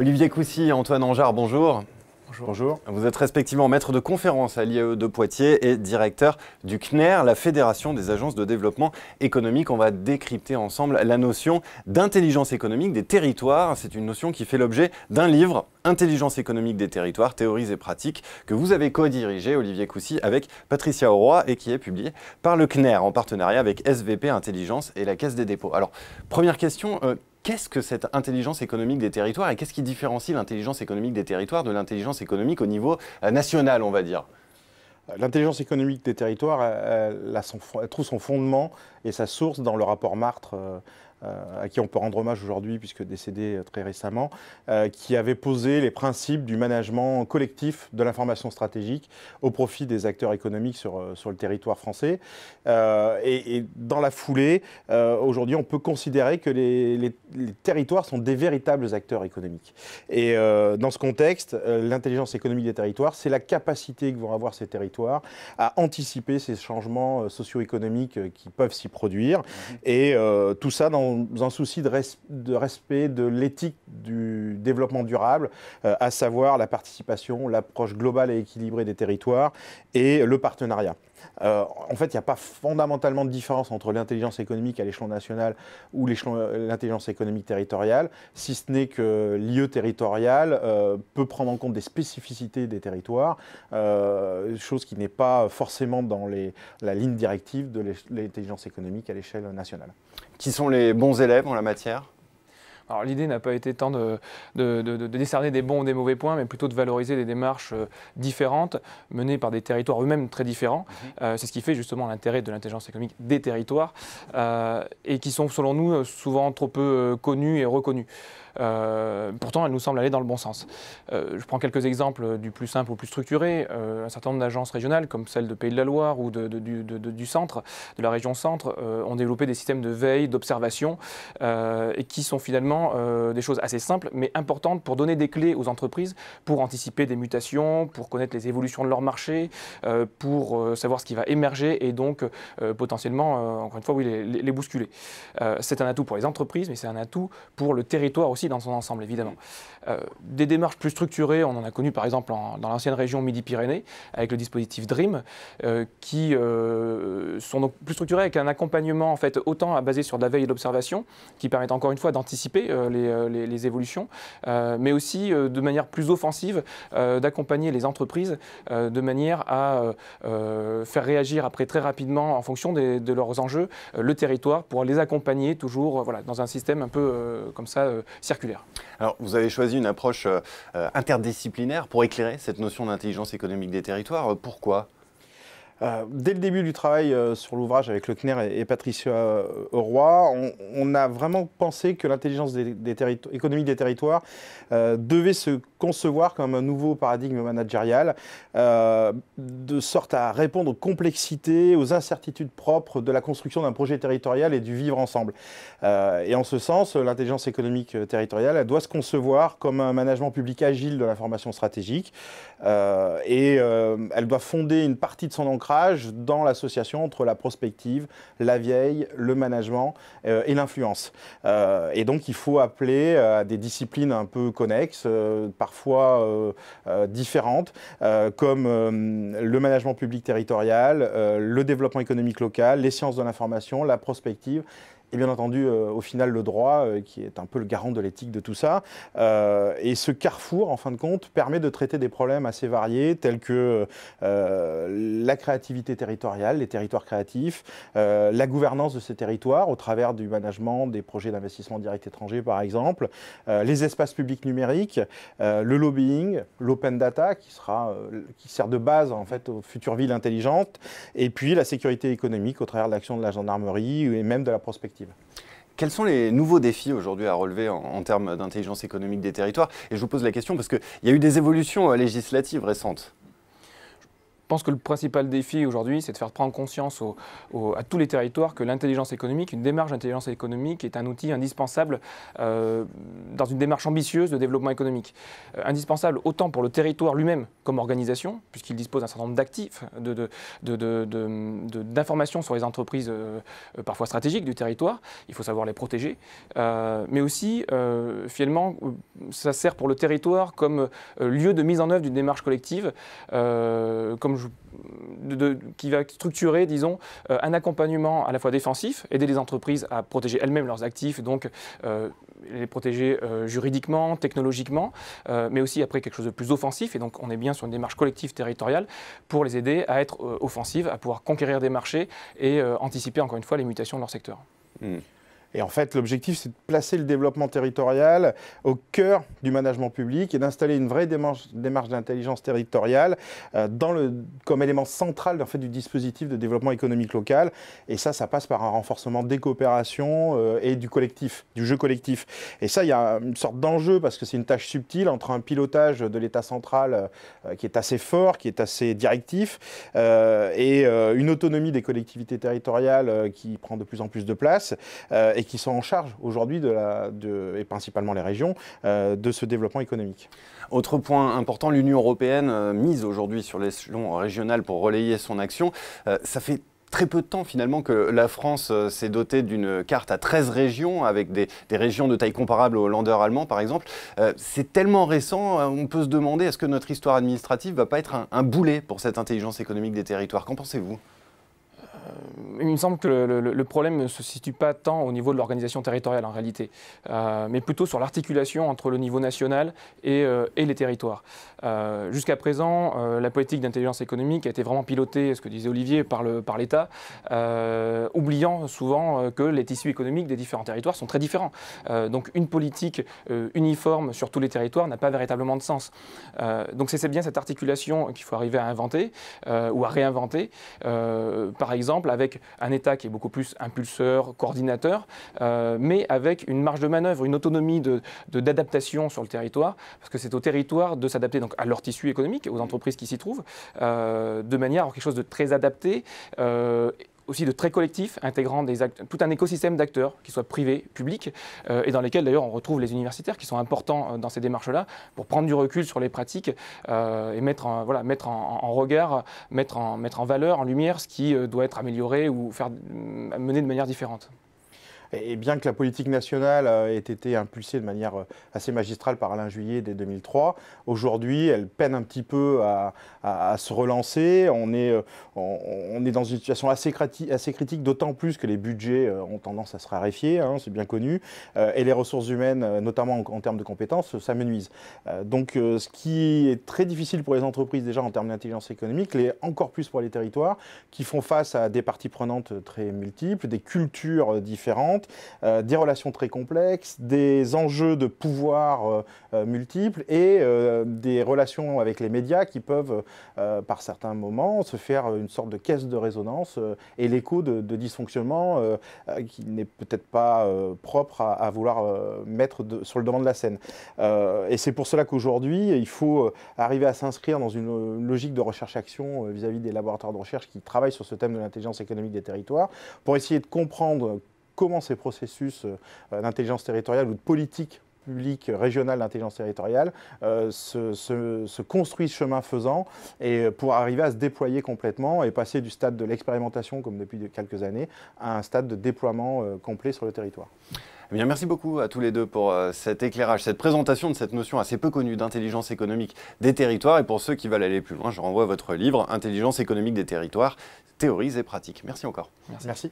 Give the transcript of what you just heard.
Olivier Coussy Antoine Anjard, bonjour. Bonjour. Vous êtes respectivement maître de conférence à l'IAE de Poitiers et directeur du CNER, la Fédération des agences de développement économique. On va décrypter ensemble la notion d'intelligence économique des territoires. C'est une notion qui fait l'objet d'un livre, Intelligence économique des territoires, théories et pratiques, que vous avez co-dirigé, Olivier Coussy, avec Patricia Auroy et qui est publié par le CNER en partenariat avec SVP Intelligence et la Caisse des dépôts. Alors, première question, euh, qu'est-ce que cette intelligence économique des territoires et qu'est-ce qui différencie l'intelligence économique des territoires de l'intelligence économique au niveau euh, national, on va dire euh, L'intelligence économique des territoires, elle, trouve son fondement et sa source dans le rapport Martre euh, euh, à qui on peut rendre hommage aujourd'hui puisque décédé euh, très récemment, euh, qui avait posé les principes du management collectif de l'information stratégique au profit des acteurs économiques sur, sur le territoire français. Et, dans la foulée, aujourd'hui, on peut considérer que les, les, territoires sont des véritables acteurs économiques. Et dans ce contexte, l'intelligence économique des territoires, c'est la capacité que vont avoir ces territoires à anticiper ces changements socio-économiques qui peuvent s'y produire. Mmh. Et tout ça dans dans un souci de, respect de l'éthique du développement durable, euh, à savoir la participation, l'approche globale et équilibrée des territoires et le partenariat. Euh, en fait, il n'y a pas fondamentalement de différence entre l'intelligence économique à l'échelon national ou l'intelligence économique territoriale, si ce n'est que l'IEU territorial euh, peut prendre en compte des spécificités des territoires, euh, chose qui n'est pas forcément dans la ligne directive de l'intelligence économique à l'échelle nationale. Qui sont les bons élèves en la matière alors l'idée n'a pas été tant de, de, de, de, décerner des bons ou des mauvais points, mais plutôt de valoriser des démarches euh, différentes menées par des territoires eux-mêmes très différents. Mhm. Euh, c'est ce qui fait justement l'intérêt de l'intelligence économique des territoires euh, et qui sont selon nous souvent trop peu connus et reconnus. Euh, pourtant, elle nous semble aller dans le bon sens. Euh, je prends quelques exemples du plus simple au plus structuré. Euh, un certain nombre d'agences régionales, comme celle de Pays de la Loire ou de, du, centre, de la région centre, ont développé des systèmes de veille, d'observation, et qui sont finalement des choses assez simples, mais importantes pour donner des clés aux entreprises pour anticiper des mutations, pour connaître les évolutions de leur marché, pour savoir ce qui va émerger et donc potentiellement, encore une fois, oui, les bousculer. c'est un atout pour les entreprises, mais c'est un atout pour le territoire aussi dans son ensemble, évidemment. Mm. Euh, des démarches plus structurées, on en a connu par exemple dans l'ancienne région Midi-Pyrénées, avec le dispositif DREAM, euh, qui euh, sont donc plus structurées avec un accompagnement en fait autant basé sur de la veille et de l'observation, qui permettent encore une fois d'anticiper les, évolutions, mais aussi de manière plus offensive d'accompagner les entreprises de manière à faire réagir après très rapidement en fonction de leurs enjeux le territoire pour les accompagner toujours voilà, dans un système un peu comme ça circulaire. Alors, vous avez choisi une approche euh, interdisciplinaire pour éclairer cette notion d'intelligence économique des territoires. Euh, pourquoi euh, dès le début du travail sur l'ouvrage avec le et, Patricia Roy, on, a vraiment pensé que l'intelligence économique des territoires devait se concevoir comme un nouveau paradigme managérial, euh, de sorte à répondre aux complexités, aux incertitudes propres de la construction d'un projet territorial et du vivre ensemble. Euh, et en ce sens, l'intelligence économique territoriale elle doit se concevoir comme un management public agile de la formation stratégique, euh, et elle doit fonder une partie de son ancrage dans l'association entre la prospective, la vieille, le management et l'influence. et donc il faut appeler à des disciplines un peu connexes, parfois euh, euh, différentes, euh, comme le management public territorial, le développement économique local, les sciences de l'information, la prospective et bien entendu, euh, au final, le droit, euh, qui est un peu le garant de l'éthique de tout ça. Euh, et ce carrefour, en fin de compte, permet de traiter des problèmes assez variés, tels que la créativité territoriale, les territoires créatifs, la gouvernance de ces territoires au travers du management des projets d'investissement direct étranger, par exemple, les espaces publics numériques, le lobbying, l'open data, qui, sera, qui sert de base, en fait, aux futures villes intelligentes, et puis la sécurité économique au travers de l'action de la gendarmerie et même de la prospective quels sont les nouveaux défis aujourd'hui à relever en, en termes d'intelligence économique des territoires Et je vous pose la question parce qu'il y a eu des évolutions euh, législatives récentes je pense que le principal défi aujourd'hui, c'est de faire prendre conscience à tous les territoires que l'intelligence économique, une démarche d'intelligence économique est un outil indispensable euh, dans une démarche ambitieuse de développement économique. Euh, indispensable autant pour le territoire lui-même comme organisation, puisqu'il dispose d'un certain nombre d'actifs, d'informations sur les entreprises euh, parfois stratégiques du territoire, il faut savoir les protéger, mais aussi finalement ça sert pour le territoire comme lieu de mise en œuvre d'une démarche collective, comme qui va structurer, disons, euh, un accompagnement à la fois défensif, aider les entreprises à protéger elles-mêmes leurs actifs, donc euh, les protéger euh, juridiquement, technologiquement, mais aussi après quelque chose de plus offensif. Et donc on est bien sur une démarche collective territoriale pour les aider à être offensives, à pouvoir conquérir des marchés et anticiper encore une fois les mutations de leur secteur. Hmm. Et en fait, l'objectif, c'est de placer le développement territorial au cœur du management public et d'installer une vraie démarche, démarche d'intelligence territoriale euh, dans le, comme élément central fait, du dispositif de développement économique local. Et ça, ça passe par un renforcement des coopérations euh, et du collectif, du jeu collectif. Et ça, il y a une sorte d'enjeu parce que c'est une tâche subtile entre un pilotage de l'État central euh, qui est assez fort, qui est assez directif, et une autonomie des collectivités territoriales qui prend de plus en plus de place et qui sont en charge aujourd'hui, de et principalement les régions, euh, de ce développement économique. Autre point important, l'Union européenne euh, mise aujourd'hui sur l'échelon régional pour relayer son action. Euh, ça fait très peu de temps finalement que la France s'est dotée d'une carte à 13 régions, avec des, régions de taille comparable aux landeurs allemands par exemple. c'est tellement récent, on peut se demander est-ce que notre histoire administrative va pas être un boulet pour cette intelligence économique des territoires Qu'en pensez-vous euh, il me semble que le, problème ne se situe pas tant au niveau de l'organisation territoriale en réalité, euh, mais plutôt sur l'articulation entre le niveau national et, euh, les territoires. Jusqu'à présent, la politique d'intelligence économique a été vraiment pilotée, ce que disait Olivier, par l'État, oubliant souvent que les tissus économiques des différents territoires sont très différents. donc une politique uniforme sur tous les territoires n'a pas véritablement de sens. donc c'est bien cette articulation qu'il faut arriver à inventer ou à réinventer. par exemple, avec un État qui est beaucoup plus impulseur, coordinateur, euh, mais avec une marge de manœuvre, une autonomie d'adaptation de, d'adaptation sur le territoire, parce que c'est au territoire de s'adapter donc à leur tissu économique, aux entreprises qui s'y trouvent, euh, de manière à quelque chose de très adapté euh, aussi de très collectifs intégrant tout un écosystème d'acteurs, qu'ils soient privés, publics, euh, et dans lesquels d'ailleurs on retrouve les universitaires qui sont importants euh, dans ces démarches-là pour prendre du recul sur les pratiques euh, et mettre, en, regard, mettre en, mettre en valeur, en lumière ce qui doit être amélioré ou faire, mener de manière différente. Et bien que la politique nationale euh, ait été impulsée de manière euh, assez magistrale par Alain Juillet dès 2003, aujourd'hui, elle peine un petit peu à, se relancer. On est, euh, on, est dans une situation assez, assez critique, d'autant plus que les budgets ont tendance à se raréfier, hein, c'est bien connu, et les ressources humaines, notamment en, termes de compétences, s'amenuisent. donc, ce qui est très difficile pour les entreprises déjà en termes d'intelligence économique, l'est encore plus pour les territoires qui font face à des parties prenantes très multiples, des cultures différentes euh, des relations très complexes, des enjeux de pouvoir euh, euh, multiples et des relations avec les médias qui peuvent, par certains moments, se faire une sorte de caisse de résonance et l'écho de, dysfonctionnement qui n'est peut-être pas propre à, vouloir mettre sur le devant de la scène. et c'est pour cela qu'aujourd'hui, il faut arriver à s'inscrire dans une logique de recherche-action vis-à-vis des laboratoires de recherche qui travaillent sur ce thème de l'intelligence économique des territoires, pour essayer de comprendre comment ces processus euh, d'intelligence territoriale ou de politique publique régionale d'intelligence territoriale euh, se, construisent chemin faisant et euh, pour arriver à se déployer complètement et passer du stade de l'expérimentation, comme depuis quelques années, à un stade de déploiement complet sur le territoire. Eh bien, merci beaucoup à tous les deux pour cet éclairage, cette présentation de cette notion assez peu connue d'intelligence économique des territoires. Et pour ceux qui veulent aller plus loin, je renvoie à votre livre Intelligence économique des territoires, théories et pratiques. Merci encore. merci.